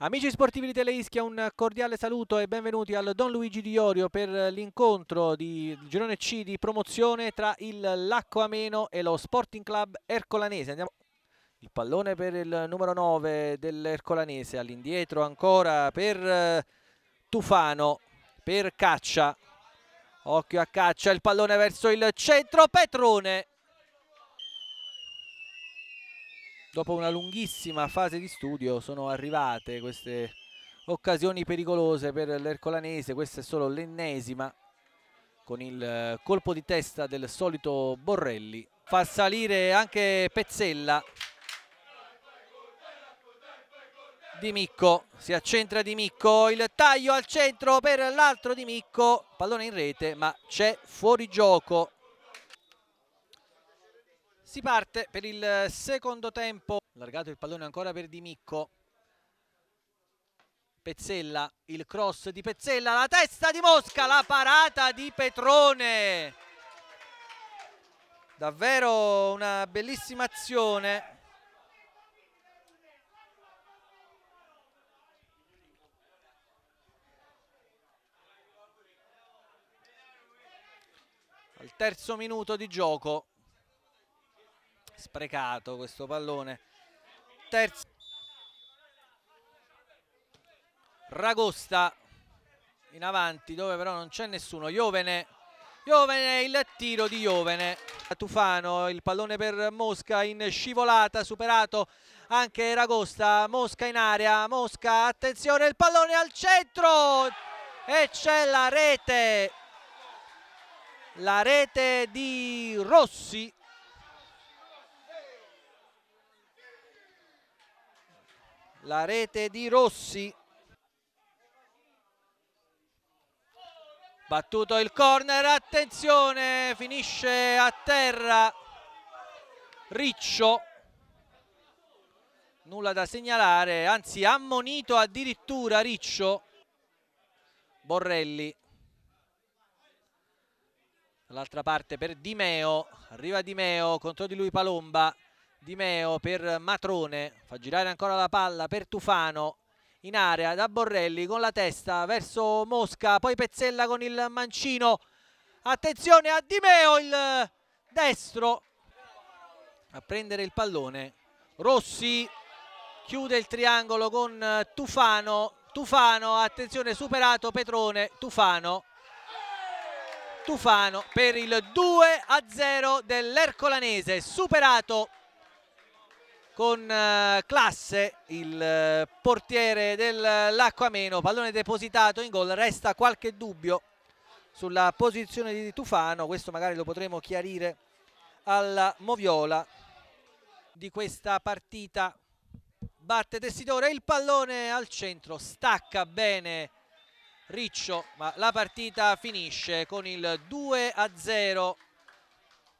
Amici sportivi di Teleischia, un cordiale saluto e benvenuti al Don Luigi Di Iorio per l'incontro di Girone C di promozione tra il Lacco Ameno e lo Sporting Club Ercolanese. Andiamo. Il pallone per il numero 9 dell'Ercolanese, all'indietro ancora per eh, Tufano, per Caccia. Occhio a Caccia, il pallone verso il centro, Petrone dopo una lunghissima fase di studio sono arrivate queste occasioni pericolose per l'Ercolanese, questa è solo l'ennesima con il eh, colpo di testa del solito Borrelli. Fa salire anche Pezzella. Di Micco, si accentra Di Micco, il taglio al centro per l'altro Di Micco, pallone in rete ma c'è fuori gioco si parte per il secondo tempo, allargato il pallone ancora per Di Micco. Pezzella, il cross di Pezzella, la testa di Mosca, la parata di Petrone. Davvero una bellissima azione. al terzo minuto di gioco sprecato questo pallone terzo Ragosta in avanti dove però non c'è nessuno Iovene Iovene il tiro di Iovene Tufano il pallone per Mosca in scivolata superato anche Ragosta Mosca in area Mosca attenzione il pallone al centro e c'è la rete la rete di Rossi la rete di Rossi battuto il corner attenzione finisce a terra Riccio nulla da segnalare anzi ammonito addirittura Riccio Borrelli dall'altra parte per Di Meo arriva Di Meo contro di lui Palomba di Meo per Matrone, fa girare ancora la palla per Tufano, in area da Borrelli con la testa verso Mosca, poi Pezzella con il mancino, attenzione a Di Meo il destro a prendere il pallone, Rossi chiude il triangolo con Tufano, Tufano, attenzione superato Petrone, Tufano, Tufano per il 2 a 0 dell'Ercolanese, superato con eh, classe il eh, portiere dell'Acquameno, eh, pallone depositato in gol, resta qualche dubbio sulla posizione di Tufano, questo magari lo potremo chiarire alla Moviola di questa partita. Batte Tessitore, il pallone al centro, stacca bene Riccio, ma la partita finisce con il 2 a 0